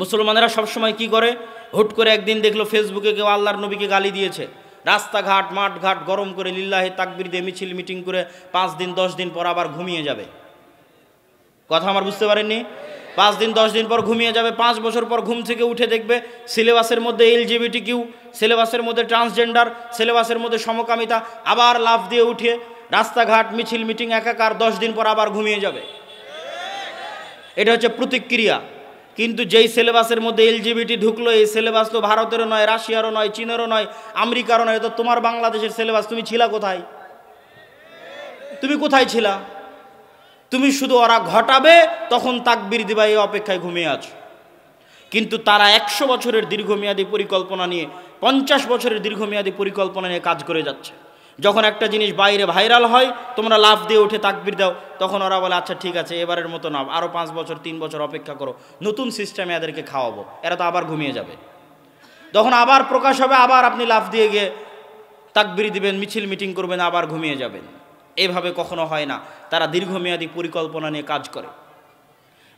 মুসলমানেরা সবসময় কি করে হুট করে একদিন দেখলো ফেসবুকে কেউ আল্লাহর নবীকে গালি দিয়েছে রাস্তাঘাট মাঠঘাট গরম করে লিল্লাহে তাকবির দিয়ে মিছিল মিটিং করে পাঁচ দিন দশ দিন পর আবার ঘুমিয়ে যাবে কথা আমার বুঝতে পারেননি পাঁচ দিন দশ দিন পর ঘুমিয়ে যাবে পাঁচ বছর পর ঘুম থেকে উঠে দেখবে সিলেবাসের মধ্যে এলজিবিটি কিউ সিলেবাসের মধ্যে ট্রান্সজেন্ডার সিলেবাসের মধ্যে সমকামিতা আবার লাভ দিয়ে উঠে রাস্তাঘাট মিছিল মিটিং একাকার দশ দিন পর আবার ঘুমিয়ে যাবে এটা হচ্ছে প্রতিক্রিয়া কিন্তু যেই সিলেবাসের মধ্যে এলজিবিটি ঢুকলো এই সিলেবাস তো ভারতেরও নয় রাশিয়ারও নয় চীনেরও নয় আমেরিকারও নয় তো তোমার বাংলাদেশের সিলেবাস তুমি ছিলা কোথায় তুমি কোথায় ছিলা তুমি শুধু ওরা ঘটাবে তখন তাকবির দিবা এই অপেক্ষায় ঘুমিয়ে আছো কিন্তু তারা একশো বছরের দীর্ঘমেয়াদী পরিকল্পনা নিয়ে পঞ্চাশ বছরের দীর্ঘমেয়াদী পরিকল্পনা নিয়ে কাজ করে যাচ্ছে যখন একটা জিনিস বাইরে ভাইরাল হয় তোমরা লাভ দিয়ে উঠে তাকবির দাও তখন ওরা বলে আচ্ছা ঠিক আছে এবারের মতো না আরও পাঁচ বছর তিন বছর অপেক্ষা করো নতুন সিস্টেমে এদেরকে খাওয়াবো এরা তো আবার ঘুমিয়ে যাবে তখন আবার প্রকাশ হবে আবার আপনি লাভ দিয়ে গিয়ে তাকবির দিবেন মিছিল মিটিং করবেন আবার ঘুমিয়ে যাবেন এভাবে কখনো হয় না তারা দীর্ঘমেয়াদী পরিকল্পনা নিয়ে কাজ করে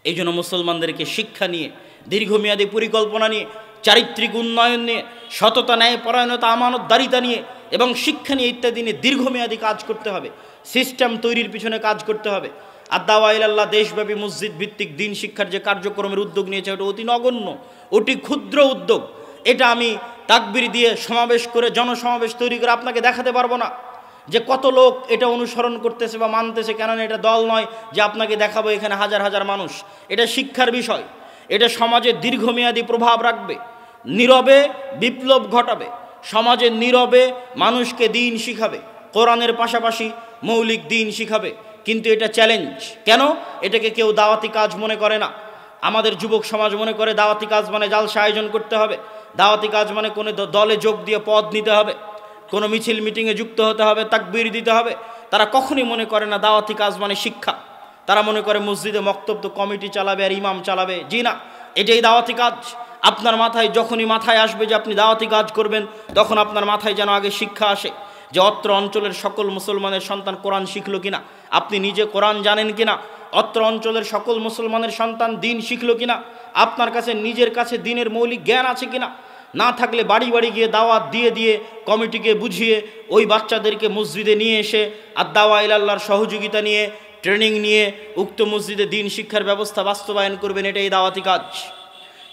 এই জন্য মুসলমানদেরকে শিক্ষা নিয়ে দীর্ঘমেয়াদী পরিকল্পনা নিয়ে চারিত্রিক উন্নয়ন নিয়ে সততা ন্যায় পরায়ণতা আমানতদারিতা নিয়ে এবং শিক্ষা নিয়ে ইত্যাদি নিয়ে দীর্ঘমেয়াদী কাজ করতে হবে সিস্টেম তৈরির পিছনে কাজ করতে হবে আর আল্লাহ দেশব্যাপী মসজিদ ভিত্তিক দিন শিক্ষার যে কার্যক্রমের উদ্যোগ নিয়েছে ওটা অতি নগণ্য ওটি ক্ষুদ্র উদ্যোগ এটা আমি তাকবির দিয়ে সমাবেশ করে জনসমাবেশ তৈরি করে আপনাকে দেখাতে পারবো না যে কত লোক এটা অনুসরণ করতেছে বা মানতেছে কেননা এটা দল নয় যে আপনাকে দেখাবো এখানে হাজার হাজার মানুষ এটা শিক্ষার বিষয় এটা সমাজে দীর্ঘমেয়াদী প্রভাব রাখবে নীরবে বিপ্লব ঘটাবে সমাজে নীরবে মানুষকে দিন শিখাবে কোরআনের পাশাপাশি মৌলিক দিন শিখাবে কিন্তু এটা চ্যালেঞ্জ কেন এটাকে কেউ দাওয়াতি কাজ মনে করে না আমাদের যুবক সমাজ মনে করে দাওয়াতি কাজ মানে জালসা আয়োজন করতে হবে দাওয়াতি কাজ মানে কোনো দলে যোগ দিয়ে পদ নিতে হবে কোনো মিছিল মিটিংয়ে যুক্ত হতে হবে তাকবির দিতে হবে তারা কখনই মনে করে না দাওয়াতি কাজ মানে শিক্ষা তারা মনে করে মসজিদে মক্তব্য তো কমিটি চালাবে আর ইমাম চালাবে জি না এটাই দাওয়াতি কাজ আপনার মাথায় যখনই মাথায় আসবে যে আপনি দাওয়াতি কাজ করবেন তখন আপনার মাথায় যেন আগে শিক্ষা আসে যে অত্র অঞ্চলের সকল মুসলমানের সন্তান কোরআন শিখলো কিনা আপনি নিজে কোরআন জানেন কিনা অত্র অঞ্চলের সকল মুসলমানের সন্তান দিন শিখলো কিনা আপনার কাছে নিজের কাছে দিনের মৌলিক জ্ঞান আছে কিনা না থাকলে বাড়ি বাড়ি গিয়ে দাওয়াত দিয়ে দিয়ে কমিটিকে বুঝিয়ে ওই বাচ্চাদেরকে মসজিদে নিয়ে এসে আর দাওয়া ইলাল্লার সহযোগিতা নিয়ে ট্রেনিং নিয়ে উক্ত মসজিদে দিন শিক্ষার ব্যবস্থা বাস্তবায়ন করবেন এটাই দাওয়াতি কাজ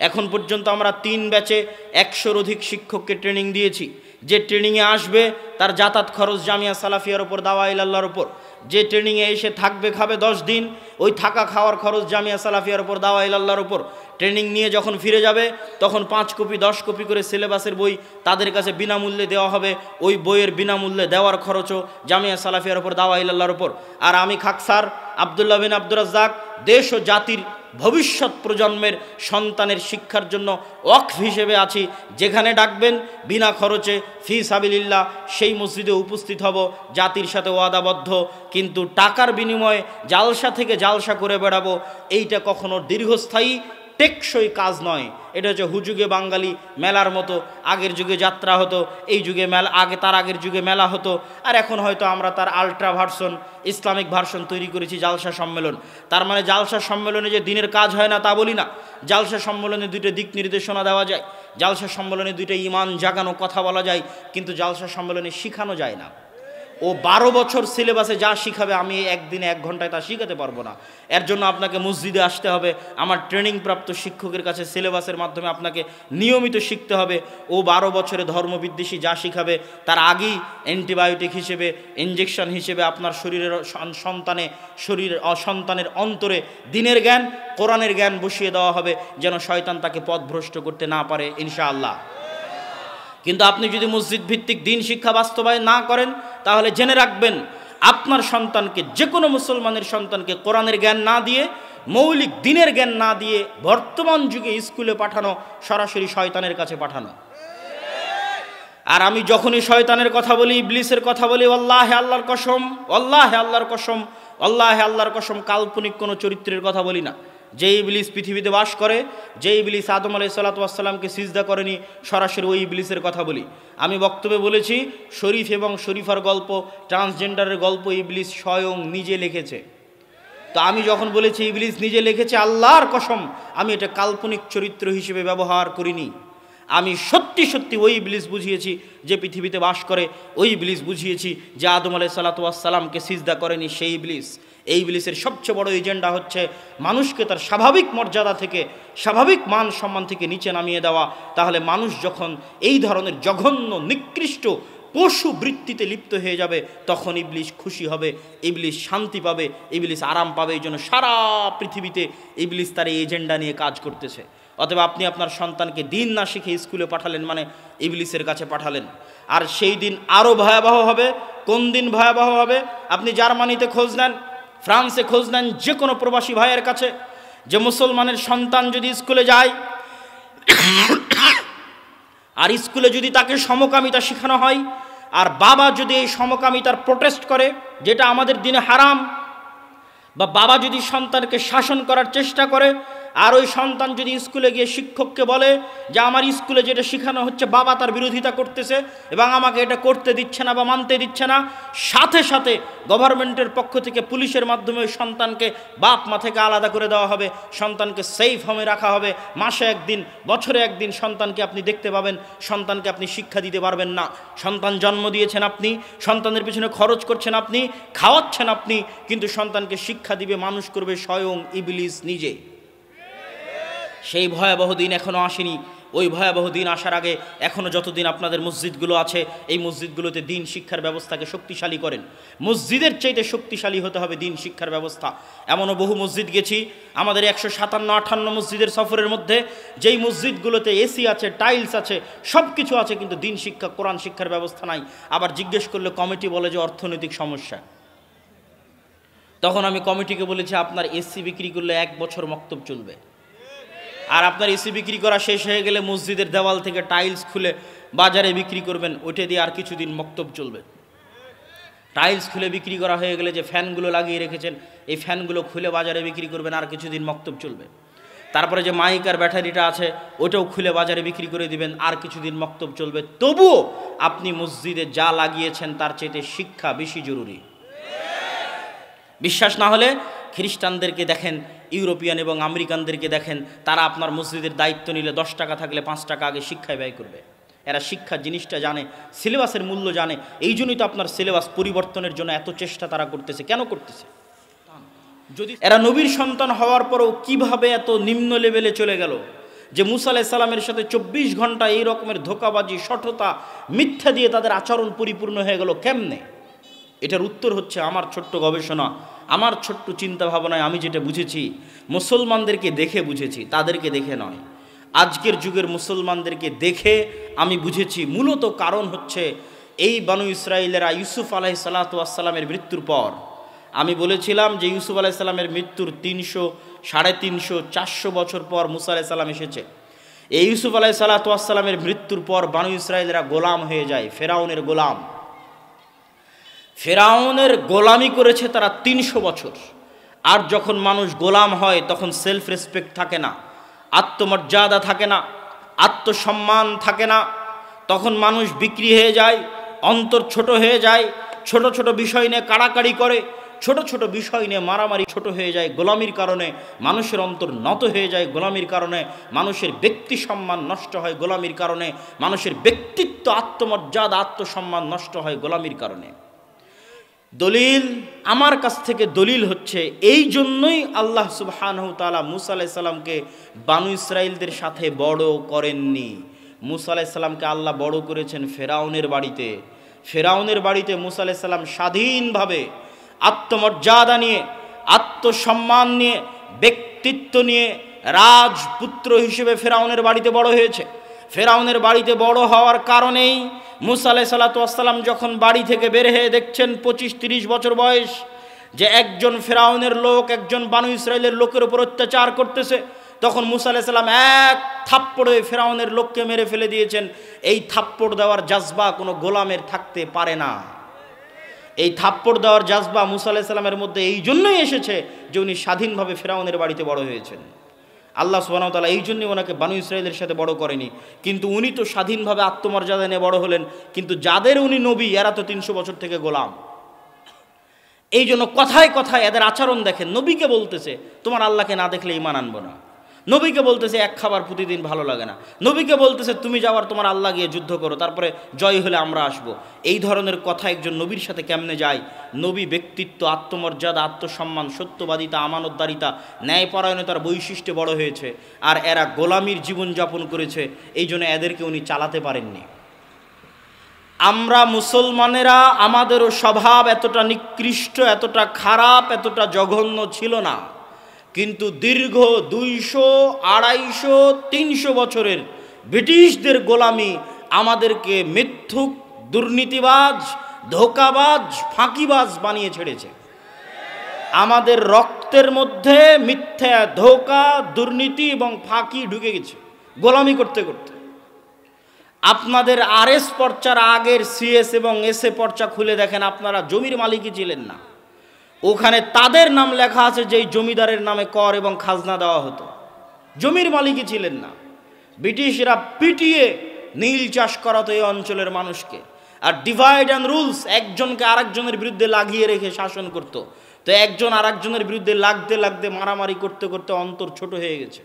এখন পর্যন্ত আমরা তিন ব্যাচে একশোর অধিক শিক্ষককে ট্রেনিং দিয়েছি যে ট্রেনিংয়ে আসবে তার যাতায়াত খরচ জামিয়া সালাফিয়ার ওপর দাওয়া ইল্লাহর ওপর যে ট্রেনিংয়ে এসে থাকবে খাবে দশ দিন ওই থাকা খাওয়ার খরচ জামিয়া সালাফিয়ার উপর দাওয়া ইল্লাহর উপর ট্রেনিং নিয়ে যখন ফিরে যাবে তখন পাঁচ কপি দশ কপি করে সিলেবাসের বই তাদের কাছে বিনামূল্যে দেওয়া হবে ওই বইয়ের বিনামূল্যে দেওয়ার খরচও জামিয়া সালাফিয়ার উপর দাওয়া ইল্লাহর উপর আর আমি খাকসার আবদুল্লাহ বিন আব্দুর রাজ্জাক দেশ ও জাতির ভবিষ্যৎ প্রজন্মের সন্তানের শিক্ষার জন্য ওয়াকফ হিসেবে আছি যেখানে ডাকবেন বিনা খরচে ফি সাবিলিল্লাহ সেই মসজিদে উপস্থিত হব জাতির সাথে ওয়াদাবদ্ধ কিন্তু টাকার বিনিময়ে জালসা থেকে জালসা করে বেড়াবো এইটা কখনো দীর্ঘস্থায়ী টেকসই কাজ নয় এটা হচ্ছে হুযুগে বাঙালি মেলার মতো আগের যুগে যাত্রা হতো এই যুগে মেলা আগে তার আগের যুগে মেলা হতো আর এখন হয়তো আমরা তার আল্ট্রা ভার্সন ইসলামিক ভার্সন তৈরি করেছি জালসা সম্মেলন তার মানে জালসা সম্মেলনে যে দিনের কাজ হয় না তা বলি না জালসা সম্মেলনে দুইটা দিক নির্দেশনা দেওয়া যায় জালসা সম্মেলনে দুইটা ইমান জাগানো কথা বলা যায় কিন্তু জালসা সম্মেলনে শিখানো যায় না ও বারো বছর সিলেবাসে যা শিখাবে আমি একদিনে এক ঘন্টায় তা শিখাতে পারবো না এর জন্য আপনাকে মসজিদে আসতে হবে আমার ট্রেনিংপ্রাপ্ত শিক্ষকের কাছে সিলেবাসের মাধ্যমে আপনাকে নিয়মিত শিখতে হবে ও বারো বছরে ধর্মবিদ্বেষী যা শিখাবে তার আগেই অ্যান্টিবায়োটিক হিসেবে ইঞ্জেকশন হিসেবে আপনার শরীরের সন্তানে শরীরের অসন্তানের অন্তরে দিনের জ্ঞান কোরআনের জ্ঞান বসিয়ে দেওয়া হবে যেন শয়তান তাকে পথভ্রষ্ট করতে না পারে ইনশাআল্লাহ কিন্তু আপনি যদি মসজিদ ভিত্তিক দিন শিক্ষা বাস্তবায়ন না করেন তাহলে জেনে রাখবেন আপনার সন্তানকে যে কোনো মুসলমানের সন্তানকে কোরআনের জ্ঞান না দিয়ে মৌলিক দিনের জ্ঞান না দিয়ে বর্তমান যুগে স্কুলে পাঠানো সরাসরি শয়তানের কাছে পাঠানো আর আমি যখনই শয়তানের কথা বলি ইবলিসের কথা বলি হে আল্লাহর কসম হে আল্লাহর কসম হে আল্লাহর কসম কাল্পনিক কোনো চরিত্রের কথা বলি না যে ইবলিস পৃথিবীতে বাস করে যে ইবলিস আদম আলাই সাল্লাতামকে সিজদা করেনি সরাসরি ওই ইবলিসের কথা বলি আমি বক্তব্যে বলেছি শরীফ এবং শরীফার গল্প ট্রান্সজেন্ডারের গল্প ইবলিস স্বয়ং নিজে লিখেছে তো আমি যখন বলেছি ইবলিস নিজে লিখেছে আল্লাহর কসম আমি এটা কাল্পনিক চরিত্র হিসেবে ব্যবহার করিনি আমি সত্যি সত্যি ওই ইবলিস বুঝিয়েছি যে পৃথিবীতে বাস করে ওই ইবলিস বুঝিয়েছি যে আদম আলাই সাল্লাতামকে সিজদা করেনি সেই ইবলিস এই বিলিসের সবচেয়ে বড় এজেন্ডা হচ্ছে মানুষকে তার স্বাভাবিক মর্যাদা থেকে স্বাভাবিক মান সম্মান থেকে নিচে নামিয়ে দেওয়া তাহলে মানুষ যখন এই ধরনের জঘন্য নিকৃষ্ট পশু বৃত্তিতে লিপ্ত হয়ে যাবে তখন ইবলিশ খুশি হবে ইবলিশ শান্তি পাবে ইবলিশ আরাম পাবে এই জন্য সারা পৃথিবীতে ইবলিশ তার এই এজেন্ডা নিয়ে কাজ করতেছে অথবা আপনি আপনার সন্তানকে দিন না শিখে স্কুলে পাঠালেন মানে ইবলিশের কাছে পাঠালেন আর সেই দিন আরও ভয়াবহ হবে কোন দিন ভয়াবহ হবে আপনি জার্মানিতে খোঁজ নেন ফ্রান্সে খোঁজ নেন যে কোনো প্রবাসী ভাইয়ের কাছে যে মুসলমানের সন্তান যদি স্কুলে যায় আর স্কুলে যদি তাকে সমকামিতা শেখানো হয় আর বাবা যদি এই সমকামিতার প্রোটেস্ট করে যেটা আমাদের দিনে হারাম বা বাবা যদি সন্তানকে শাসন করার চেষ্টা করে আর ওই সন্তান যদি স্কুলে গিয়ে শিক্ষককে বলে যে আমার স্কুলে যেটা শেখানো হচ্ছে বাবা তার বিরোধিতা করতেছে এবং আমাকে এটা করতে দিচ্ছে না বা মানতে দিচ্ছে না সাথে সাথে গভর্নমেন্টের পক্ষ থেকে পুলিশের মাধ্যমে ওই সন্তানকে বাপ মা থেকে আলাদা করে দেওয়া হবে সন্তানকে সেফ হোমে রাখা হবে মাসে একদিন বছরে একদিন সন্তানকে আপনি দেখতে পাবেন সন্তানকে আপনি শিক্ষা দিতে পারবেন না সন্তান জন্ম দিয়েছেন আপনি সন্তানের পিছনে খরচ করছেন আপনি খাওয়াচ্ছেন আপনি কিন্তু সন্তানকে শিক্ষা দিবে মানুষ করবে স্বয়ং ইবিলিস নিজে সেই ভয়াবহ দিন এখনও আসেনি ওই ভয়াবহ দিন আসার আগে এখনও যতদিন আপনাদের মসজিদগুলো আছে এই মসজিদগুলোতে দিন শিক্ষার ব্যবস্থাকে শক্তিশালী করেন মসজিদের চাইতে শক্তিশালী হতে হবে দিন শিক্ষার ব্যবস্থা এমনও বহু মসজিদ গেছি আমাদের একশো সাতান্ন আঠান্ন মসজিদের সফরের মধ্যে যেই মসজিদগুলোতে এসি আছে টাইলস আছে সব কিছু আছে কিন্তু দিন শিক্ষা কোরআন শিক্ষার ব্যবস্থা নাই আবার জিজ্ঞেস করলে কমিটি বলে যে অর্থনৈতিক সমস্যা তখন আমি কমিটিকে বলেছি আপনার এসি বিক্রি করলে এক বছর মক্তব চলবে আর আপনার এসি বিক্রি করা শেষ হয়ে গেলে মসজিদের দেওয়াল থেকে টাইলস খুলে বাজারে বিক্রি করবেন ওইটা দিয়ে আর কিছুদিন মক্তব চলবে টাইলস খুলে বিক্রি করা হয়ে গেলে যে ফ্যানগুলো লাগিয়ে রেখেছেন এই ফ্যানগুলো খুলে বাজারে বিক্রি করবেন আর কিছুদিন মক্তব চলবে তারপরে যে মাইক আর ব্যাটারিটা আছে ওটাও খুলে বাজারে বিক্রি করে দিবেন আর কিছুদিন মক্তব চলবে তবুও আপনি মসজিদে যা লাগিয়েছেন তার চেয়েতে শিক্ষা বেশি জরুরি বিশ্বাস না হলে খ্রিস্টানদেরকে দেখেন ইউরোপিয়ান এবং আমেরিকানদেরকে দেখেন তারা আপনার মসজিদের দায়িত্ব নিলে দশ টাকা থাকলে পাঁচ টাকা আগে শিক্ষায় ব্যয় করবে এরা শিক্ষা জিনিসটা জানে সিলেবাসের মূল্য জানে এই জন্যই তো আপনার সিলেবাস পরিবর্তনের জন্য এত চেষ্টা তারা করতেছে কেন করতেছে যদি এরা নবীর সন্তান হওয়ার পরও কিভাবে এত নিম্ন লেভেলে চলে গেল যে মুসা আলাইসাল্লামের সাথে চব্বিশ ঘন্টা এই রকমের ধোকাবাজি সঠতা মিথ্যা দিয়ে তাদের আচরণ পরিপূর্ণ হয়ে গেল কেমনে এটার উত্তর হচ্ছে আমার ছোট্ট গবেষণা আমার ছোট্ট চিন্তা ভাবনায় আমি যেটা বুঝেছি মুসলমানদেরকে দেখে বুঝেছি তাদেরকে দেখে নয় আজকের যুগের মুসলমানদেরকে দেখে আমি বুঝেছি মূলত কারণ হচ্ছে এই বানু ইসরায়েলেরা ইউসুফ আলাহি সালাতামের মৃত্যুর পর আমি বলেছিলাম যে ইউসুফ আলাহি সাল্লামের মৃত্যুর তিনশো সাড়ে তিনশো চারশো বছর পর মুসা আলাহি সাল্লাম এসেছে এই ইউসুফ আলাহি সাল্লাতামের মৃত্যুর পর বানু ইসরায়েলেরা গোলাম হয়ে যায় ফেরাউনের গোলাম ফেরাউনের গোলামি করেছে তারা তিনশো বছর আর যখন মানুষ গোলাম হয় তখন সেলফ রেসপেক্ট থাকে না আত্মমর্যাদা থাকে না আত্মসম্মান থাকে না তখন মানুষ বিক্রি হয়ে যায় অন্তর ছোট হয়ে যায় ছোট ছোট বিষয় নিয়ে কাড়াকাড়ি করে ছোট ছোট বিষয় নিয়ে মারামারি ছোট হয়ে যায় গোলামির কারণে মানুষের অন্তর নত হয়ে যায় গোলামির কারণে মানুষের ব্যক্তি সম্মান নষ্ট হয় গোলামির কারণে মানুষের ব্যক্তিত্ব আত্মমর্যাদা আত্মসম্মান নষ্ট হয় গোলামির কারণে দলিল আমার কাছ থেকে দলিল হচ্ছে এই জন্যই আল্লাহ সুবহানহ তালা মুসা আলাইসাল্লামকে বানু ইসরায়েলদের সাথে বড় করেননি মুসা আলাইসাল্লামকে আল্লাহ বড় করেছেন ফেরাউনের বাড়িতে ফেরাউনের বাড়িতে মুসা আলাইসাল্লাম স্বাধীনভাবে আত্মমর্যাদা নিয়ে আত্মসম্মান নিয়ে ব্যক্তিত্ব নিয়ে রাজপুত্র হিসেবে ফেরাউনের বাড়িতে বড় হয়েছে ফেরাউনের বাড়িতে বড় হওয়ার কারণেই মুসা আলাই সালাতাম যখন বাড়ি থেকে বের হয়ে দেখছেন পঁচিশ তিরিশ বছর বয়স যে একজন ফেরাউনের লোক একজন বানু ইসরায়েলের লোকের উপর অত্যাচার করতেছে তখন মুসা আলাই সাল্লাম এক থাপ্পড়ে ফেরাউনের লোককে মেরে ফেলে দিয়েছেন এই থাপ্পড় দেওয়ার জাজবা কোনো গোলামের থাকতে পারে না এই থাপ্পড় দেওয়ার জাজবা মুসা আলাইসাল্লামের মধ্যে এই জন্যই এসেছে যে উনি স্বাধীনভাবে ফেরাউনের বাড়িতে বড় হয়েছেন আল্লাহ সোহানতালা এই জন্যে ওনাকে বানু ইসরায়েলের সাথে বড় করেনি কিন্তু উনি তো স্বাধীনভাবে আত্মমর্যাদা নিয়ে বড় হলেন কিন্তু যাদের উনি নবী এরা তো তিনশো বছর থেকে গোলাম এই জন্য কথায় কথায় এদের আচরণ দেখেন নবীকে বলতেছে তোমার আল্লাহকে না দেখলে ইমান আনবো না নবীকে বলতেছে এক খাবার প্রতিদিন ভালো লাগে না নবীকে বলতেছে তুমি যাওয়ার তোমার আল্লাহ গিয়ে যুদ্ধ করো তারপরে জয় হলে আমরা আসব। এই ধরনের কথা একজন নবীর সাথে কেমনে যায় নবী ব্যক্তিত্ব আত্মমর্যাদা আত্মসম্মান সত্যবাদিতা আমানতদারিতা ন্যায়পরায়ণতার বৈশিষ্ট্য বড় হয়েছে আর এরা গোলামির জীবনযাপন করেছে এই জন্য এদেরকে উনি চালাতে পারেননি আমরা মুসলমানেরা আমাদেরও স্বভাব এতটা নিকৃষ্ট এতটা খারাপ এতটা জঘন্য ছিল না কিন্তু দীর্ঘ দুইশো আড়াইশো তিনশো বছরের ব্রিটিশদের গোলামি আমাদেরকে মিথ্যুক দুর্নীতিবাজ ধোকাবাজ ফাঁকিবাজ বানিয়ে ছেড়েছে আমাদের রক্তের মধ্যে মিথ্যা ধোকা দুর্নীতি এবং ফাঁকি ঢুকে গেছে গোলামি করতে করতে আপনাদের আরএস পর্চার আগের সিএস এবং এস এ পর্চা খুলে দেখেন আপনারা জমির মালিকই ছিলেন না ওখানে তাদের নাম লেখা আছে যেই জমিদারের নামে কর এবং খাজনা দেওয়া হতো জমির মালিকই ছিলেন না ব্রিটিশরা পিটিয়ে নীল চাষ করাতো এই অঞ্চলের মানুষকে আর ডিভাইড অ্যান্ড রুলস একজনকে আরেকজনের বিরুদ্ধে লাগিয়ে রেখে শাসন করত। তো একজন আরেকজনের বিরুদ্ধে লাগতে লাগতে মারামারি করতে করতে অন্তর ছোট হয়ে গেছে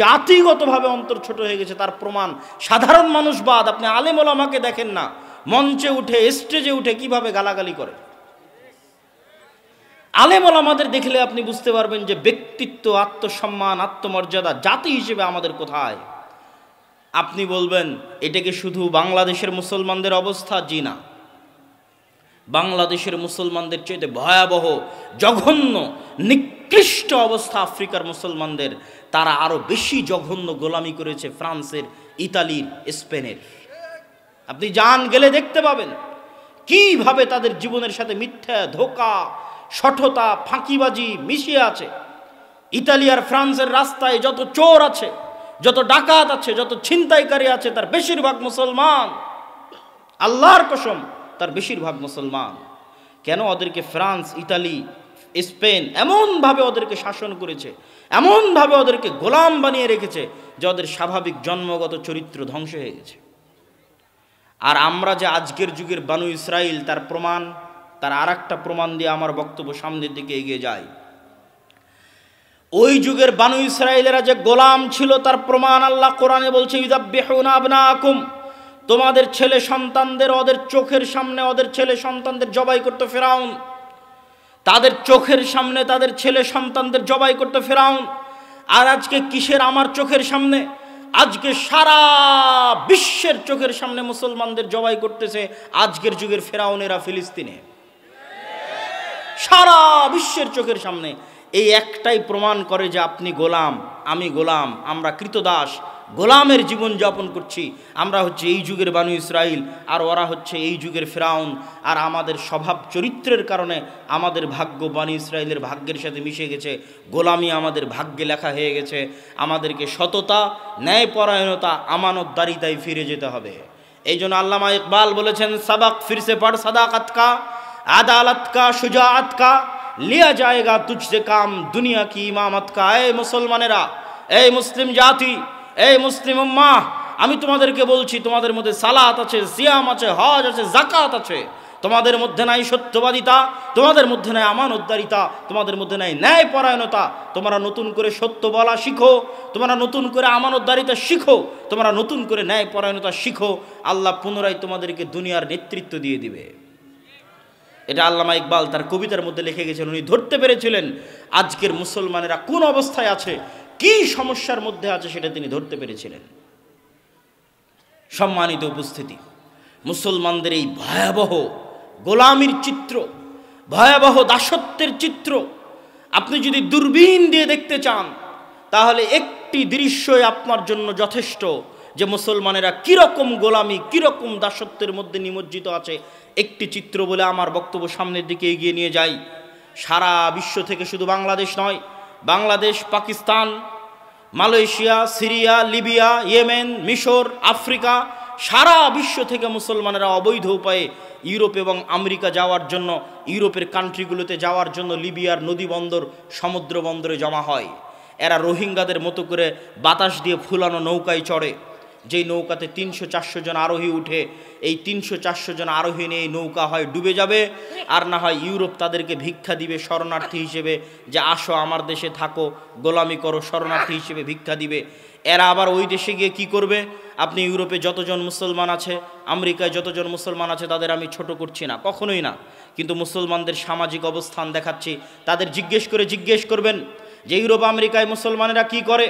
জাতিগতভাবে অন্তর ছোট হয়ে গেছে তার প্রমাণ সাধারণ মানুষ বাদ আপনি আলেমোলামাকে দেখেন না মঞ্চে উঠে স্টেজে উঠে কিভাবে গালাগালি করে আলেমল আমাদের দেখলে আপনি বুঝতে পারবেন যে ব্যক্তিত্ব আত্মসম্মান আত্মমর্যাদা জাতি হিসেবে আমাদের কোথায় আপনি বলবেন এটাকে শুধু বাংলাদেশের মুসলমানদের অবস্থা জি না বাংলাদেশের মুসলমানদের চাইতে ভয়াবহ জঘন্য নিকৃষ্ট অবস্থা আফ্রিকার মুসলমানদের তারা আরও বেশি জঘন্য গোলামি করেছে ফ্রান্সের ইতালির স্পেনের আপনি যান গেলে দেখতে পাবেন কিভাবে তাদের জীবনের সাথে মিথ্যা ধোকা সঠতা ফাঁকিবাজি মিশিয়ে আছে ইতালি আর ফ্রান্সের রাস্তায় যত চোর আছে যত ডাকাত আছে যত ছিনতাইকারী আছে তার বেশিরভাগ মুসলমান আল্লাহর কসম তার বেশিরভাগ মুসলমান কেন ওদেরকে ফ্রান্স ইতালি স্পেন এমনভাবে ওদেরকে শাসন করেছে এমনভাবে ওদেরকে গোলাম বানিয়ে রেখেছে যে ওদের স্বাভাবিক জন্মগত চরিত্র ধ্বংস হয়ে গেছে আর আমরা যে আজকের যুগের বানু ইসরায়েল তার প্রমাণ তার আর প্রমাণ দিয়ে আমার বক্তব্য সামনের দিকে এগিয়ে যায় ওই যুগের বানু ইসরায়েলেরা যে গোলাম ছিল তার প্রমাণ আল্লাহ কোরআনে বলছে আকুম তোমাদের ছেলে সন্তানদের ওদের চোখের সামনে ওদের ছেলে সন্তানদের জবাই করতে ফেরাউন তাদের চোখের সামনে তাদের ছেলে সন্তানদের জবাই করতে ফেরাউন আর আজকে কিসের আমার চোখের সামনে আজকে সারা বিশ্বের চোখের সামনে মুসলমানদের জবাই করতেছে আজকের যুগের ফেরাউনেরা ফিলিস্তিনে সারা বিশ্বের চোখের সামনে এই একটাই প্রমাণ করে যে আপনি গোলাম আমি গোলাম আমরা কৃতদাস গোলামের জীবন যাপন করছি আমরা হচ্ছে এই যুগের বানু ইসরায়েল আর ওরা হচ্ছে এই যুগের ফেরাউন আর আমাদের স্বভাব চরিত্রের কারণে আমাদের ভাগ্য বানু ইসরায়েলের ভাগ্যের সাথে মিশে গেছে গোলামি আমাদের ভাগ্যে লেখা হয়ে গেছে আমাদেরকে সততা ন্যায়পরায়ণতা আমানতদারিতায় ফিরে যেতে হবে এই জন্য আল্লামা ইকবাল বলেছেন সাবাক ফিরসে পার সাদা কাতকা আদালত কা সুজাত কা লিয়া যায়গা तुझसे কাম দুনিয়া কি ইমামত কা এ মুসলমানেরা এই মুসলিম জাতি এই মুসলিম উম্মা আমি তোমাদেরকে বলছি তোমাদের মধ্যে সালাত আছে সিয়াম আছে হজ আছে জাকাত আছে তোমাদের মধ্যে নাই সত্যবাদিতা তোমাদের মধ্যে নাই আমানতদারিতা তোমাদের মধ্যে নাই ন্যায় পরায়ণতা তোমরা নতুন করে সত্য বলা শিখো তোমরা নতুন করে আমানতদারিতা শিখো তোমরা নতুন করে ন্যায় পরায়ণতা শিখো আল্লাহ পুনরায় তোমাদেরকে দুনিয়ার নেতৃত্ব দিয়ে দিবে এটা আল্লামা ইকবাল তার কবিতার মধ্যে লিখে গেছেন উনি ধরতে পেরেছিলেন আজকের মুসলমানেরা কোন অবস্থায় আছে কি সমস্যার মধ্যে আছে সেটা তিনি ধরতে পেরেছিলেন সম্মানিত উপস্থিতি মুসলমানদের এই ভয়াবহ গোলামির চিত্র ভয়াবহ দাসত্বের চিত্র আপনি যদি দূরবীন দিয়ে দেখতে চান তাহলে একটি দৃশ্যই আপনার জন্য যথেষ্ট যে মুসলমানেরা কীরকম গোলামি কীরকম দাসত্বের মধ্যে নিমজ্জিত আছে একটি চিত্র বলে আমার বক্তব্য সামনের দিকে এগিয়ে নিয়ে যাই সারা বিশ্ব থেকে শুধু বাংলাদেশ নয় Bangladesh Pakistan Malaysia Syria Libya Yemen মিশর আফ্রিকা সারা বিশ্ব থেকে মুসলমানেরা অবৈধ উপায়ে ইউরোপ এবং আমেরিকা যাওয়ার জন্য ইউরোপের কান্ট্রিগুলোতে যাওয়ার জন্য লিবিয়ার নদী বন্দর সমুদ্র বন্দরে জমা হয় এরা রোহিঙ্গাদের মতো করে বাতাস দিয়ে ফুলানো নৌকায় চড়ে যেই নৌকাতে তিনশো চারশো জন আরোহী উঠে এই তিনশো চারশো জন আরোহী নিয়ে নৌকা হয় ডুবে যাবে আর না হয় ইউরোপ তাদেরকে ভিক্ষা দিবে শরণার্থী হিসেবে যে আসো আমার দেশে থাকো গোলামি করো শরণার্থী হিসেবে ভিক্ষা দিবে এরা আবার ওই দেশে গিয়ে কি করবে আপনি ইউরোপে যতজন মুসলমান আছে আমেরিকায় যতজন মুসলমান আছে তাদের আমি ছোট করছি না কখনোই না কিন্তু মুসলমানদের সামাজিক অবস্থান দেখাচ্ছি তাদের জিজ্ঞেস করে জিজ্ঞেস করবেন যে ইউরোপ আমেরিকায় মুসলমানেরা কি করে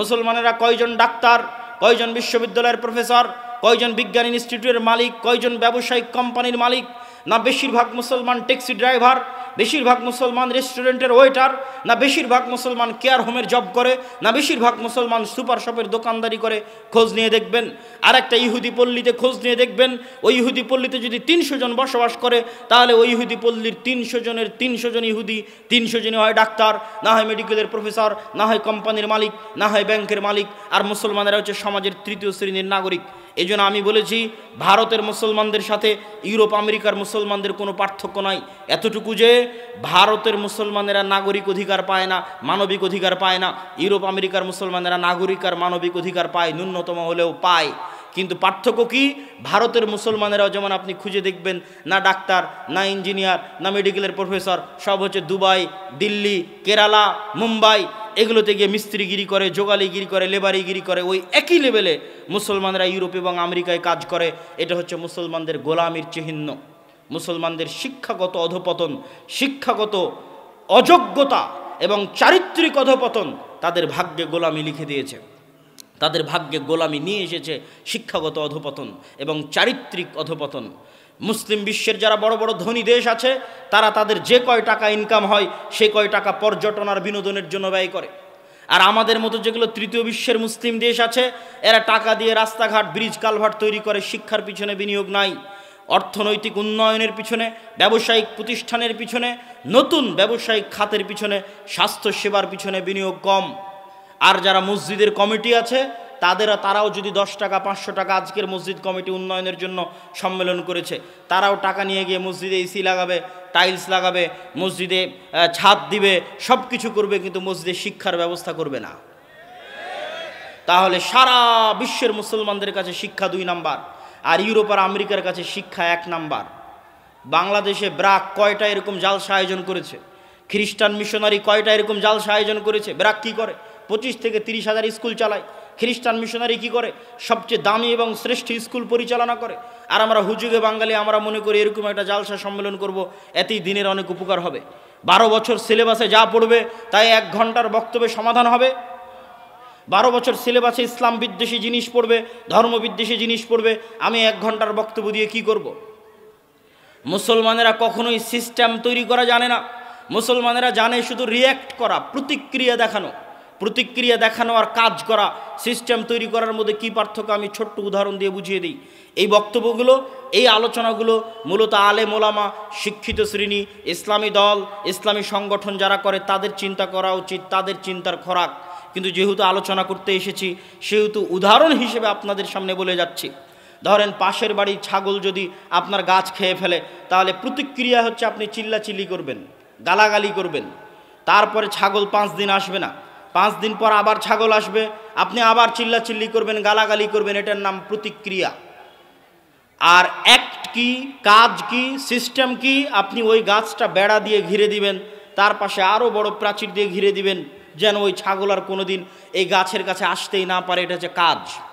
মুসলমানেরা কয়জন ডাক্তার কয়জন বিশ্ববিদ্যালয়ের প্রফেসর কয়জন বিজ্ঞান ইনস্টিটিউটের মালিক কয়জন ব্যবসায়িক কোম্পানির মালিক না বেশিরভাগ মুসলমান ট্যাক্সি ড্রাইভার বেশিরভাগ মুসলমান রেস্টুরেন্টের ওয়েটার না বেশিরভাগ মুসলমান কেয়ার হোমের জব করে না বেশিরভাগ মুসলমান সুপার শপের দোকানদারি করে খোঁজ নিয়ে দেখবেন আর একটা ইহুদি পল্লীতে খোঁজ নিয়ে দেখবেন ওই ইহুদি পল্লীতে যদি তিনশো জন বসবাস করে তাহলে ওই ইহুদি পল্লীর তিনশো জনের তিনশো জন ইহুদি তিনশো জনই হয় ডাক্তার না হয় মেডিকেলের প্রফেসর না হয় কোম্পানির মালিক না হয় ব্যাংকের মালিক আর মুসলমানেরা হচ্ছে সমাজের তৃতীয় শ্রেণীর নাগরিক এই আমি বলেছি ভারতের মুসলমানদের সাথে ইউরোপ আমেরিকার মুসলমানদের কোনো পার্থক্য নাই এতটুকু যে ভারতের মুসলমানেরা নাগরিক অধিকার পায় না মানবিক অধিকার পায় না ইউরোপ আমেরিকার মুসলমানেরা নাগরিক আর মানবিক অধিকার পায় ন্যূনতম হলেও পায় কিন্তু পার্থক্য কি ভারতের মুসলমানেরাও যেমন আপনি খুঁজে দেখবেন না ডাক্তার না ইঞ্জিনিয়ার না মেডিকেলের প্রফেসর সব হচ্ছে দুবাই দিল্লি কেরালা মুম্বাই এগুলোতে গিয়ে মিস্ত্রিগিরি করে জোগালিগিরি করে লেবারিগিরি করে ওই একই লেভেলে মুসলমানরা ইউরোপ এবং আমেরিকায় কাজ করে এটা হচ্ছে মুসলমানদের গোলামির চিহ্ন মুসলমানদের শিক্ষাগত অধপতন শিক্ষাগত অযোগ্যতা এবং চারিত্রিক অধপতন তাদের ভাগ্যে গোলামি লিখে দিয়েছে তাদের ভাগ্যে গোলামি নিয়ে এসেছে শিক্ষাগত অধপতন এবং চারিত্রিক অধপতন মুসলিম বিশ্বের যারা বড় বড় ধনী দেশ আছে তারা তাদের যে কয় টাকা ইনকাম হয় সে কয় টাকা পর্যটন আর বিনোদনের জন্য ব্যয় করে আর আমাদের মতো যেগুলো তৃতীয় বিশ্বের মুসলিম দেশ আছে এরা টাকা দিয়ে রাস্তাঘাট ব্রিজ কালভার্ট তৈরি করে শিক্ষার পিছনে বিনিয়োগ নাই অর্থনৈতিক উন্নয়নের পিছনে ব্যবসায়িক প্রতিষ্ঠানের পিছনে নতুন ব্যবসায়িক খাতের পিছনে স্বাস্থ্যসেবার পিছনে বিনিয়োগ কম আর যারা মসজিদের কমিটি আছে তাদের তারাও যদি দশ টাকা পাঁচশো টাকা আজকের মসজিদ কমিটি উন্নয়নের জন্য সম্মেলন করেছে তারাও টাকা নিয়ে গিয়ে মসজিদে এসি লাগাবে টাইলস লাগাবে মসজিদে ছাদ দিবে সব কিছু করবে কিন্তু মসজিদে শিক্ষার ব্যবস্থা করবে না তাহলে সারা বিশ্বের মুসলমানদের কাছে শিক্ষা দুই নাম্বার আর ইউরোপ আর আমেরিকার কাছে শিক্ষা এক নাম্বার বাংলাদেশে ব্রাক কয়টা এরকম জালসা আয়োজন করেছে খ্রিস্টান মিশনারি কয়টা এরকম জালসা আয়োজন করেছে ব্রাক কী করে পঁচিশ থেকে তিরিশ হাজার স্কুল চালায় খ্রিস্টান মিশনারি কি করে সবচেয়ে দামি এবং শ্রেষ্ঠ স্কুল পরিচালনা করে আর আমরা হুজুগে বাঙালি আমরা মনে করি এরকম একটা জালসা সম্মেলন করব এতেই দিনের অনেক উপকার হবে বারো বছর সিলেবাসে যা পড়বে তাই এক ঘন্টার বক্তব্যে সমাধান হবে বারো বছর সিলেবাসে ইসলাম বিদ্বেষী জিনিস পড়বে ধর্ম বিদ্বেষী জিনিস পড়বে আমি এক ঘন্টার বক্তব্য দিয়ে কি করব। মুসলমানেরা কখনোই সিস্টেম তৈরি করা জানে না মুসলমানেরা জানে শুধু রিয়্যাক্ট করা প্রতিক্রিয়া দেখানো প্রতিক্রিয়া দেখানো আর কাজ করা সিস্টেম তৈরি করার মধ্যে কি পার্থক্য আমি ছোট্ট উদাহরণ দিয়ে বুঝিয়ে দিই এই বক্তব্যগুলো এই আলোচনাগুলো মূলত আলে মোলামা শিক্ষিত শ্রেণী ইসলামী দল ইসলামী সংগঠন যারা করে তাদের চিন্তা করা উচিত তাদের চিন্তার খোরাক কিন্তু যেহেতু আলোচনা করতে এসেছি সেহেতু উদাহরণ হিসেবে আপনাদের সামনে বলে যাচ্ছি ধরেন পাশের বাড়ি ছাগল যদি আপনার গাছ খেয়ে ফেলে তাহলে প্রতিক্রিয়া হচ্ছে আপনি চিল্লাচিল্লি করবেন গালাগালি করবেন তারপরে ছাগল পাঁচ দিন আসবে না পাঁচ দিন পর আবার ছাগল আসবে আপনি আবার চিল্লাচিল্লি করবেন গালাগালি করবেন এটার নাম প্রতিক্রিয়া আর অ্যাক্ট কি কাজ কি সিস্টেম কি আপনি ওই গাছটা বেড়া দিয়ে ঘিরে দিবেন তার পাশে আরও বড় প্রাচীর দিয়ে ঘিরে দিবেন যেন ওই ছাগল আর কোনো দিন এই গাছের কাছে আসতেই না পারে এটা হচ্ছে কাজ